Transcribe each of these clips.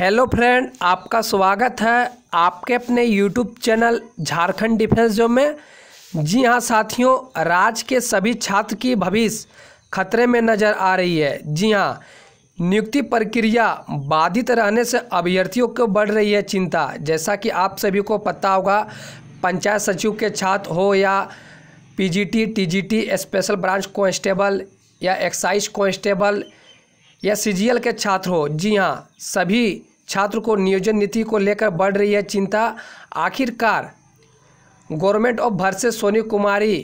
hello friend आपका स्वागत है आपके अपने यूट्यूब चैनल झारखंड डिफेंस जो में जी हां साथियों राज्य के सभी छात्र की भविष्य खतरे में नज़र आ रही है जी हां नियुक्ति प्रक्रिया बाधित रहने से अभ्यर्थियों को बढ़ रही है चिंता जैसा कि आप सभी को पता होगा पंचायत सचिव के छात्र हो या PGT TGT special branch constable या एक्साइज कॉन्स्टेबल या सीजीएल के छात्र हो जी हाँ सभी छात्र को नियोजन नीति को लेकर बढ़ रही है चिंता आखिरकार गवर्नमेंट ऑफ से सोनी कुमारी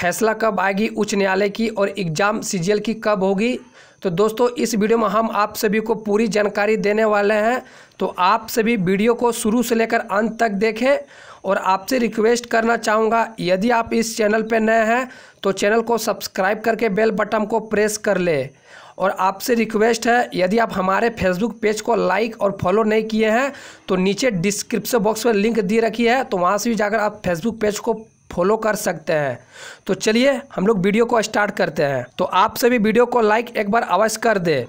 फैसला कब आएगी उच्च न्यायालय की और एग्ज़ाम सीजीएल की कब होगी तो दोस्तों इस वीडियो में हम आप सभी को पूरी जानकारी देने वाले हैं तो आप सभी वीडियो को शुरू से लेकर अंत तक देखें और आपसे रिक्वेस्ट करना चाहूँगा यदि आप इस चैनल पर नए हैं तो चैनल को सब्सक्राइब करके बेल बटन को प्रेस कर ले और आपसे रिक्वेस्ट है यदि आप हमारे फेसबुक पेज को लाइक और फॉलो नहीं किए हैं तो नीचे डिस्क्रिप्शन बॉक्स में लिंक दी रखी है तो वहाँ से भी जाकर आप फेसबुक पेज को फॉलो कर सकते हैं तो चलिए हम लोग वीडियो को स्टार्ट करते हैं तो आप सभी वीडियो को लाइक एक बार अवश्य कर दे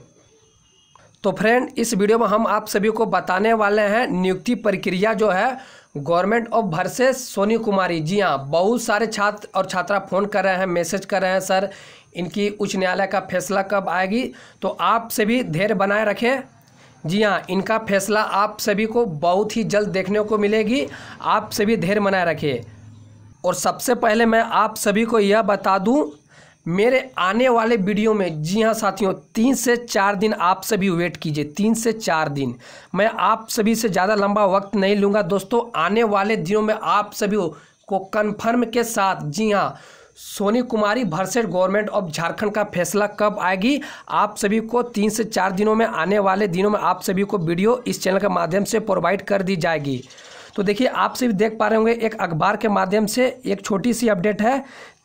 तो फ्रेंड इस वीडियो में हम आप सभी को बताने वाले हैं नियुक्ति प्रक्रिया जो है गवर्नमेंट ऑफ भरसेस सोनी कुमारी जी हाँ बहुत सारे छात्र और छात्रा फ़ोन कर रहे हैं मैसेज कर रहे हैं सर इनकी उच्च न्यायालय का फैसला कब आएगी तो आप सभी धैर्य बनाए रखें जी हाँ इनका फैसला आप सभी को बहुत ही जल्द देखने को मिलेगी आप सभी धैर्य बनाए रखें और सबसे पहले मैं आप सभी को यह बता दूँ मेरे आने वाले वीडियो में जी हाँ साथियों तीन से चार दिन आप सभी वेट कीजिए तीन से चार दिन मैं आप सभी से ज़्यादा लंबा वक्त नहीं लूँगा दोस्तों आने वाले दिनों में आप सभी को कन्फर्म के साथ जी हाँ सोनी कुमारी भरसेट गवर्नमेंट ऑफ झारखंड का फैसला कब आएगी आप सभी को तीन से चार दिनों में आने वाले दिनों में आप सभी को वीडियो इस चैनल के माध्यम से प्रोवाइड कर दी जाएगी तो देखिए आप सभी देख पा रहे होंगे एक अखबार के माध्यम से एक छोटी सी अपडेट है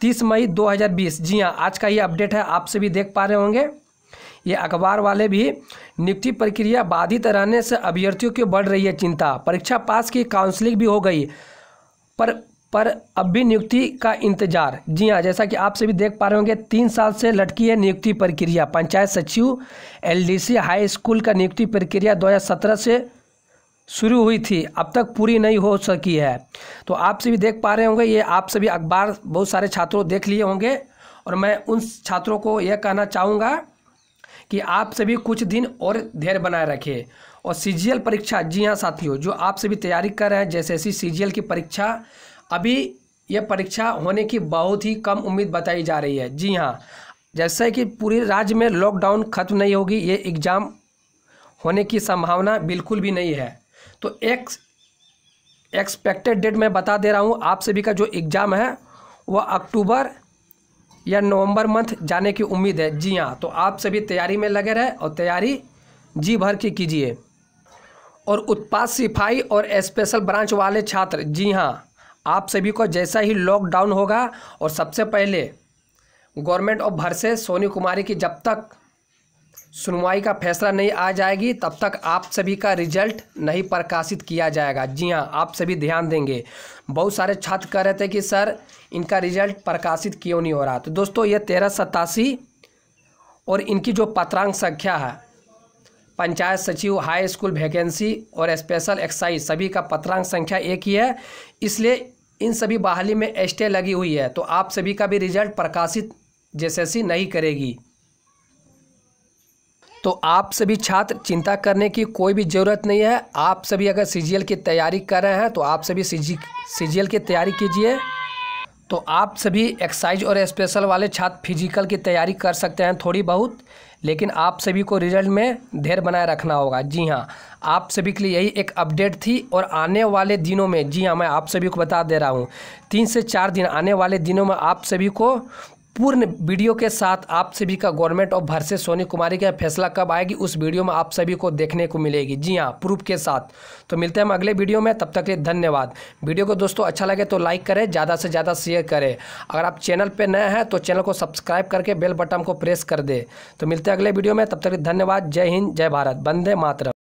30 मई 2020 जी हाँ आज का ये अपडेट है आप सभी देख पा रहे होंगे ये अखबार वाले भी नियुक्ति प्रक्रिया बाधित रहने से अभ्यर्थियों की बढ़ रही है चिंता परीक्षा पास की काउंसलिंग भी हो गई पर पर अब भी नियुक्ति का इंतजार जी हाँ जैसा कि आप सभी देख पा रहे होंगे तीन साल से लटकी है नियुक्ति प्रक्रिया पंचायत सचिव एलडीसी हाई स्कूल का नियुक्ति प्रक्रिया 2017 से शुरू हुई थी अब तक पूरी नहीं हो सकी है तो आप सभी देख पा रहे होंगे ये आप सभी अखबार बहुत सारे छात्रों देख लिए होंगे और मैं उन छात्रों को यह कहना चाहूँगा कि आप सभी कुछ दिन और धैर्य बनाए रखें और सी परीक्षा जी हाँ साथियों जो आप सभी तैयारी कर रहे हैं जैसे ऐसी सी की परीक्षा अभी यह परीक्षा होने की बहुत ही कम उम्मीद बताई जा रही है जी हाँ जैसे कि पूरे राज्य में लॉकडाउन खत्म नहीं होगी ये एग्ज़ाम होने की संभावना बिल्कुल भी नहीं है तो एक्स एक्सपेक्टेड डेट मैं बता दे रहा हूँ आप सभी का जो एग्ज़ाम है वह अक्टूबर या नवंबर मंथ जाने की उम्मीद है जी हाँ तो आप सभी तैयारी में लगे रहे और तैयारी जी भर की कीजिए और उत्पाद सिफाई और स्पेशल ब्रांच वाले छात्र जी हाँ आप सभी को जैसा ही लॉकडाउन होगा और सबसे पहले गवर्नमेंट ऑफ भरसे सोनी कुमारी की जब तक सुनवाई का फैसला नहीं आ जाएगी तब तक आप सभी का रिजल्ट नहीं प्रकाशित किया जाएगा जी हाँ आप सभी ध्यान देंगे बहुत सारे छात्र कह रहे थे कि सर इनका रिजल्ट प्रकाशित क्यों नहीं हो रहा तो दोस्तों ये तेरह सतासी और इनकी जो पत्रांक संख्या है पंचायत सचिव हाई स्कूल वैकेंसी और स्पेशल एक्साइज सभी का पत्रांक संख्या एक ही है इसलिए इन सभी बहाली में एस्टे लगी हुई है तो आप सभी का भी रिजल्ट प्रकाशित जैसे नहीं करेगी तो आप सभी छात्र चिंता करने की कोई भी ज़रूरत नहीं है आप सभी अगर सी की तैयारी कर रहे हैं तो आप सभी सी जी की तैयारी कीजिए तो आप सभी एक्साइज और स्पेशल वाले छात्र फिजिकल की तैयारी कर सकते हैं थोड़ी बहुत लेकिन आप सभी को रिजल्ट में धैर्य बनाए रखना होगा जी हाँ आप सभी के लिए यही एक अपडेट थी और आने वाले दिनों में जी हाँ मैं आप सभी को बता दे रहा हूँ तीन से चार दिन आने वाले दिनों में आप सभी को पूर्ण वीडियो के साथ आप सभी का गवर्नमेंट ऑफ से सोनी कुमारी का फैसला कब आएगी उस वीडियो में आप सभी को देखने को मिलेगी जी हाँ प्रूफ के साथ तो मिलते हैं हम अगले वीडियो में तब तक के धन्यवाद वीडियो को दोस्तों अच्छा लगे तो लाइक करें ज़्यादा से ज़्यादा शेयर करें अगर आप चैनल पर नए हैं तो चैनल को सब्सक्राइब करके बेल बटन को प्रेस कर दे तो मिलते हैं अगले वीडियो में तब तक धन्यवाद जय हिंद जय भारत बंदे मातरम